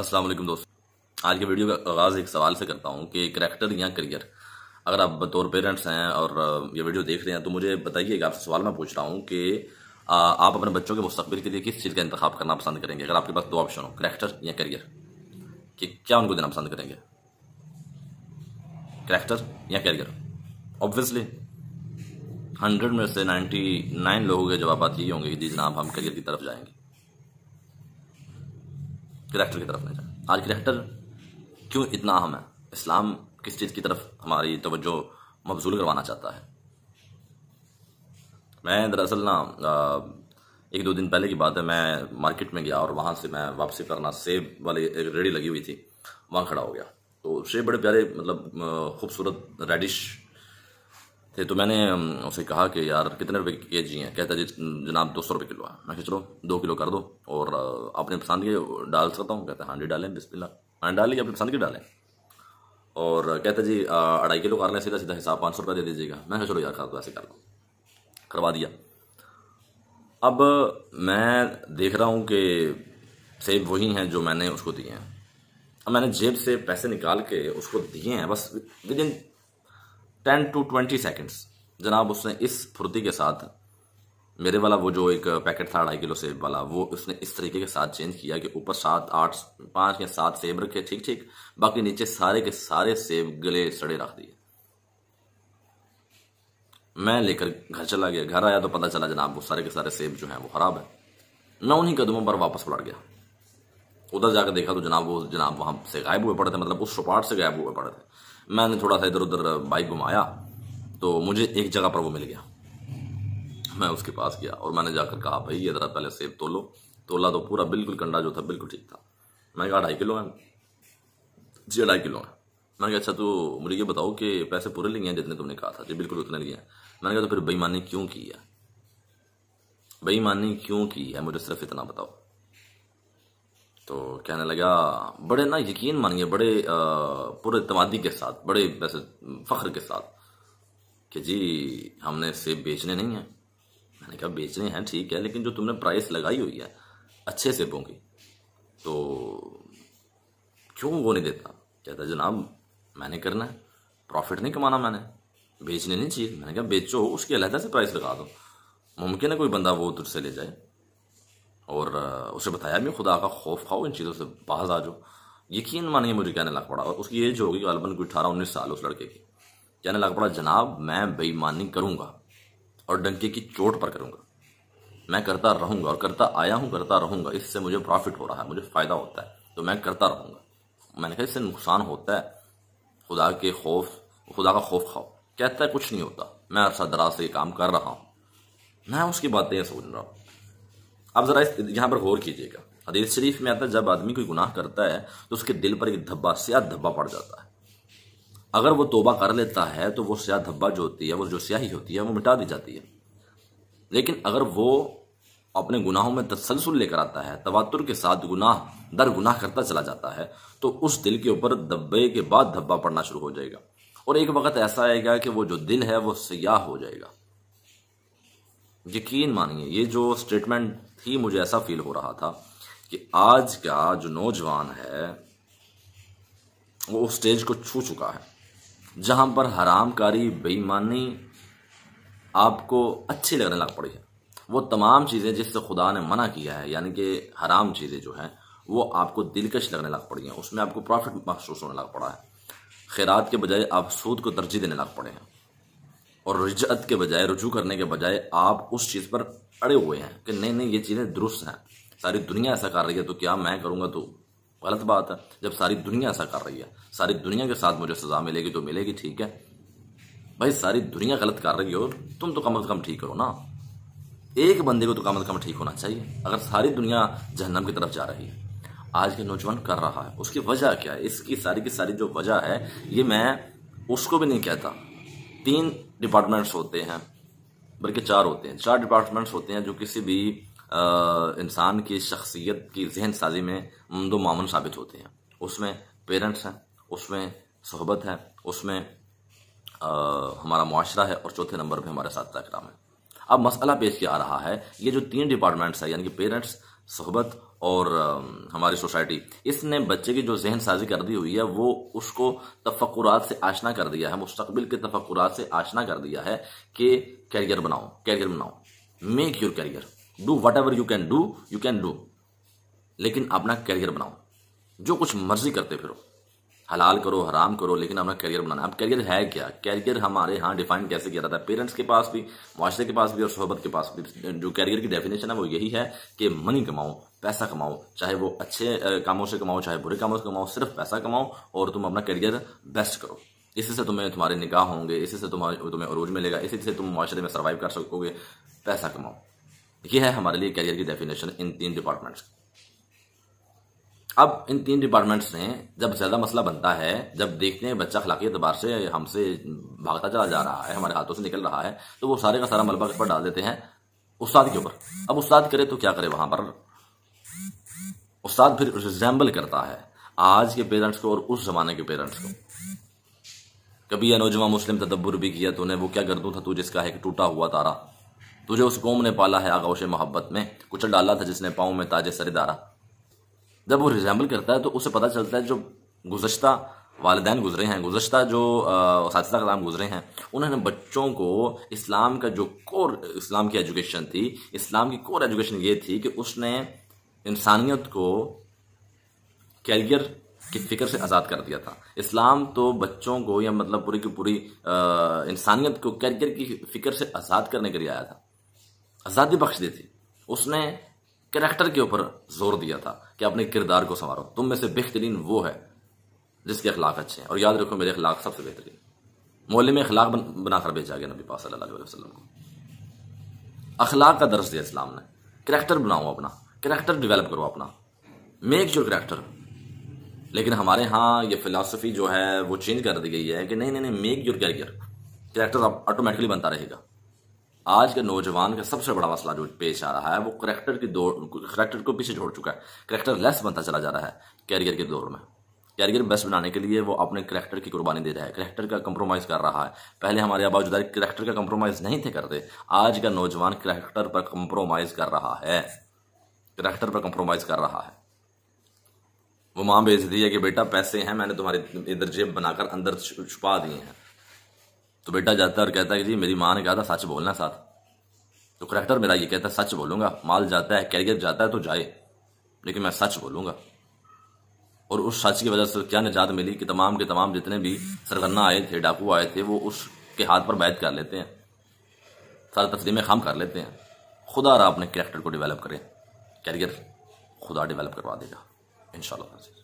السلام علیکم دوست آج کے ویڈیو کا آغاز ایک سوال سے کرتا ہوں کہ کریکٹر یا کریئر اگر آپ بطور پیرنٹس ہیں اور یہ ویڈیو دیکھ رہے ہیں تو مجھے بتائیے کہ آپ سے سوال میں پوچھ رہا ہوں کہ آپ اپنے بچوں کے مستقبل کے لیے کس چیز کا انتخاب کرنا پسند کریں گے اگر آپ کے پاس دو آپشن ہو کریکٹر یا کریئر کہ کیا ان کو دینا پسند کریں گے کریکٹر یا کریئر آبویسلی ہنڈریڈ میں سے نائنٹی نائن لوگوں کے جوابات یہ ہوں گے کہ جی جناب ہم کریئر کی طرف جائیں گے کریکٹر کی طرف نہیں جائیں آج کریکٹر کیوں اتنا اہم ہے اسلام کس چیز کی طرف ہماری توجہ مبزول کروانا چاہتا ہے میں دراصل نا ایک دو دن پہلے کی بات ہے میں مارکیٹ میں گیا اور وہاں سے میں واپسی کرنا سیب والی ایک ریڑی لگی ہوئی تھی وہاں کھڑا ہو گیا تو سیب بڑے پیارے مطلب خوبصورت ریڈش تھے تو میں نے اسے کہا کہ یار کتنے روپے کے جی ہیں کہتا جی جناب دو سو روپے کلو ہے میں کھینچ چلو دو کلو کر دو اور اپنے پسند کے ڈال سکتا ہوں کہتا ہانڈی جی، ڈالیں بسم اللہ ہانڈی ڈال لی اپنی پسند کی ڈالیں اور کہتا جی اڑھائی کلو کر لیں سیدھا سیدھا حساب پانچ سو روپے دے دیجیے گا میں چلو یار ایسے کر ڈال کروا دیا اب میں دیکھ رہا ہوں کہ سیب وہی ہیں جو میں نے اس کو دیے ہیں اب میں نے جیب سے پیسے نکال کے اس کو دیے ہیں بس within ten to twenty seconds جناب اس نے اس پھرتی کے ساتھ میرے والا وہ جو ایک پیکٹ تھا کلو سیب والا وہ اس نے اس طریقے کے ساتھ چینج کیا کہ اوپر سات سات آٹھ پانچ یا سیب سیب رکھے ٹھیک ٹھیک باقی نیچے سارے سارے کے گلے سڑے رکھ دیے میں لے کر گھر چلا گیا گھر آیا تو پتہ چلا جناب وہ سارے کے سارے سیب جو ہیں وہ خراب ہے میں انہیں قدموں پر واپس پلٹ گیا ادھر جا کے دیکھا تو جناب وہ جناب وہاں سے غائب ہوئے پڑے تھے مطلب اس شپاٹ سے غائب ہوئے پڑے تھے میں نے تھوڑا سا ادھر ادھر بائک گھمایا تو مجھے ایک جگہ پر وہ مل گیا میں اس کے پاس گیا اور میں نے جا کر کہا بھائی یہ ذرا پہلے سیب تو لو تو پورا بالکل کنڈا جو تھا بالکل ٹھیک تھا میں نے کہا ڈھائی کلو ہیں جی ڈھائی کلو ہیں میں نے کہا اچھا تو مجھے یہ بتاؤ کہ پیسے پورے لیے ہیں جتنے تم نے کہا تھا جی بالکل اتنے لیے ہیں میں نے کہا تو پھر بےمانی کیوں کی ہے بےمانی کیوں کی ہے مجھے صرف اتنا بتاؤ تو کہنے لگا بڑے نا یقین مانیے بڑے پر اعتمادی کے ساتھ بڑے ویسے فخر کے ساتھ کہ جی ہم نے سیب بیچنے نہیں ہیں میں نے کہا بیچنے ہیں ٹھیک ہے لیکن جو تم نے پرائس لگائی ہوئی ہے اچھے سیبوں کی تو کیوں وہ نہیں دیتا کہتا جناب میں نے کرنا ہے پروفٹ نہیں کمانا میں نے بیچنے نہیں چاہیے میں نے کہا بیچو اس کے علیحدہ سے پرائس لگا دو ممکن ہے کوئی بندہ وہ تجھ سے لے جائے اور اسے بتایا میں خدا کا خوف کھاؤ ان چیزوں سے باز آ جاؤ یقین مانیے مجھے کہنے لگ پڑا اور اس کی ایج ہوگی غالباً کوئی اٹھارہ انیس سال اس لڑکے کی کہنے لگ پڑا جناب میں بے ایمانی کروں گا اور ڈنکے کی چوٹ پر کروں گا میں کرتا رہوں گا اور کرتا آیا ہوں کرتا رہوں گا اس سے مجھے پرافٹ ہو رہا ہے مجھے فائدہ ہوتا ہے تو میں کرتا رہوں گا میں نے کہا اس سے نقصان ہوتا ہے خدا کے خوف خدا کا خوف کھاؤ کہتا ہے کچھ نہیں ہوتا میں عرصہ دراز سے یہ کام کر رہا ہوں میں اس کی باتیں سوچ رہا ہوں اب ذرا یہاں پر غور کیجیے گا حدیث شریف میں آتا ہے جب آدمی کوئی گناہ کرتا ہے تو اس کے دل پر ایک دھبا سیاہ دھبا پڑ جاتا ہے اگر وہ توبہ کر لیتا ہے تو وہ سیاہ دھبا جو ہوتی ہے وہ جو سیاہی ہوتی ہے وہ مٹا دی جاتی ہے لیکن اگر وہ اپنے گناہوں میں تسلسل لے کر آتا ہے تواتر کے ساتھ گناہ در گناہ کرتا چلا جاتا ہے تو اس دل کے اوپر دھبے کے بعد دھبا پڑنا شروع ہو جائے گا اور ایک وقت ایسا آئے گا کہ وہ جو دل ہے وہ سیاہ ہو جائے گا یقین مانیے یہ جو اسٹیٹمنٹ تھی مجھے ایسا فیل ہو رہا تھا کہ آج کا جو نوجوان ہے وہ اس سٹیج کو چھو چکا ہے جہاں پر حرام کاری بےمانی آپ کو اچھی لگنے لگ پڑی ہے وہ تمام چیزیں جس سے خدا نے منع کیا ہے یعنی کہ حرام چیزیں جو ہیں وہ آپ کو دلکش لگنے لگ پڑی ہیں اس میں آپ کو پرافٹ محسوس ہونے لگ پڑا ہے خیرات کے بجائے آپ سود کو ترجیح دینے لگ پڑے ہیں اور رجعت کے بجائے رجوع کرنے کے بجائے آپ اس چیز پر اڑے ہوئے ہیں کہ نہیں نہیں یہ چیزیں درست ہیں ساری دنیا ایسا کر رہی ہے تو کیا میں کروں گا تو غلط بات ہے جب ساری دنیا ایسا کر رہی ہے ساری دنیا کے ساتھ مجھے سزا ملے گی تو ملے گی ٹھیک ہے بھائی ساری دنیا غلط کر رہی ہے تم تو کم از کم ٹھیک کرو نا ایک بندے کو تو کم از کم ٹھیک ہونا چاہیے اگر ساری دنیا جہنم کی طرف جا رہی ہے آج کے نوجوان کر رہا ہے اس کی وجہ کیا ہے اس کی ساری کی ساری جو وجہ ہے یہ میں اس کو بھی نہیں کہتا تین ڈپارٹمنٹس ہوتے ہیں بلکہ چار ہوتے ہیں چار ڈپارٹمنٹس ہوتے ہیں جو کسی بھی انسان کی شخصیت کی ذہن سازی میں مند و معمن ثابت ہوتے ہیں اس میں پیرنٹس ہیں اس میں صحبت ہے اس میں ہمارا معاشرہ ہے اور چوتھے نمبر پہ ہمارے ساتھ اکرام ہے اب مسئلہ پیش کیا آ رہا ہے یہ جو تین ڈپارٹمنٹس ہیں یعنی کہ پیرنٹس صحبت اور ہماری سوسائٹی اس نے بچے کی جو ذہن سازی کر دی ہوئی ہے وہ اس کو تفقرات سے آشنا کر دیا ہے مستقبل کے تفقرات سے آشنا کر دیا ہے کہ کیریئر بناؤ کیریئر بناؤ make your career do whatever you can do you can do لیکن اپنا کیریئر بناؤ جو کچھ مرضی کرتے پھرو حلال کرو حرام کرو لیکن اپنا کیریئر بنانا اب کیریئر ہے کیا کیریئر ہمارے ہاں ڈیفائن کیسے کیا جاتا ہے پیرنٹس کے پاس بھی معاشرے کے پاس بھی اور صحبت کے پاس بھی جو کیریئر کی ڈیفینیشن ہے وہ یہی ہے کہ منی کماؤ پیسہ کماؤ چاہے وہ اچھے کاموں سے کماؤ چاہے برے کاموں سے کماؤ صرف پیسہ کماؤ اور تم اپنا کیریئر بیسٹ کرو اسی سے تمہیں تمہارے نگاہ ہوں گے اسی سے تمہارے تمہیں عروج ملے گا اسی سے تم معاشرے میں سروائیو کر سکو گے پیسہ کماؤ یہ ہے ہمارے لیے کیریئر کی ڈیفینیشن ان تین ڈپارٹمنٹس اب ان تین ڈپارٹمنٹس نے جب زیادہ مسئلہ بنتا ہے جب دیکھتے ہیں بچہ خلاقی اعتبار سے ہم سے بھاگتا چلا جا رہا ہے ہمارے ہاتھوں سے نکل رہا ہے تو وہ سارے کا سارا ملبہ پر ڈال دیتے ہیں استاد کے اوپر اب استاد کرے تو کیا کرے وہاں پر استاد پھر ریزیمبل کرتا ہے آج کے پیرنٹس کو اور اس زمانے کے پیرنٹس کو کبھی یہ نوجوان مسلم تدبر بھی کیا تو وہ کیا گردوں تھا تو جس کا ایک ٹوٹا ہوا تارا تجھے اس قوم نے پالا ہے آغوش محبت میں کچل ڈالا تھا جس نے پاؤں میں تاج سر دارا جب وہ ریزیمبل کرتا ہے تو اسے پتا چلتا ہے جو گزشتہ والدین گزرے ہیں گزشتہ جو اساتذہ کلام گزرے ہیں انہوں نے بچوں کو اسلام کا جو کور اسلام کی ایجوکیشن تھی اسلام کی کور ایجوکیشن یہ تھی کہ اس نے انسانیت کو کیریئر کی فکر سے آزاد کر دیا تھا اسلام تو بچوں کو یا مطلب پوری کی پوری انسانیت کو کیریئر کی فکر سے آزاد کرنے کے لیے آیا تھا آزادی بخش دی تھی اس نے کریکٹر کے اوپر زور دیا تھا کہ اپنے کردار کو سنوارو تم میں سے بہترین وہ ہے جس کے اخلاق اچھے ہیں اور یاد رکھو میرے اخلاق سب سے بہترین مولے میں اخلاق بنا کر بھیجا گیا نبی پاک صلی اللہ علیہ وسلم کو اخلاق کا درس دیا اسلام نے کریکٹر بناؤ اپنا کریکٹر ڈیولپ کرو اپنا میک یور کریکٹر لیکن ہمارے ہاں یہ فلاسفی جو ہے وہ چینج کر دی گئی ہے کہ نہیں نہیں نہیں make your career character automatically بنتا رہے گا آج کے نوجوان کا سب سے بڑا مسئلہ جو پیش آ رہا ہے وہ کریکٹر کی دور کریکٹر کو پیچھے چھوڑ چکا ہے کریکٹر لیس بنتا چلا جا رہا ہے کیریئر کے دور میں کیریئر بیسٹ بنانے کے لیے وہ اپنے کریکٹر کی قربانی دے رہا ہے کریکٹر کا کمپرومائز کر رہا ہے پہلے ہمارے آبا جدار کریکٹر کا کمپرومائز نہیں تھے کرتے آج کا نوجوان کریکٹر پر کمپرومائز کر رہا ہے کریکٹر پر کمپرومائز کر رہا ہے وہ ماں دی ہے کہ بیٹا پیسے ہیں میں نے تمہاری ادھر جیب بنا کر اندر چھپا دیے ہیں تو بیٹا جاتا ہے اور کہتا ہے کہ جی میری ماں نے کہا تھا سچ بولنا ساتھ تو کریکٹر میرا یہ کہتا ہے سچ بولوں گا مال جاتا ہے کیریئر جاتا ہے تو جائے لیکن میں سچ بولوں گا اور اس سچ کی وجہ سے کیا نجات ملی کہ تمام کے تمام جتنے بھی سرگنا آئے تھے ڈاکو آئے تھے وہ اس کے ہاتھ پر بیت کر لیتے ہیں سارے میں خام کر لیتے ہیں خدا رہا اپنے کریکٹر کو ڈیولپ کریں کیریئر خدا ڈیولپ کروا دے گا ان شاء اللہ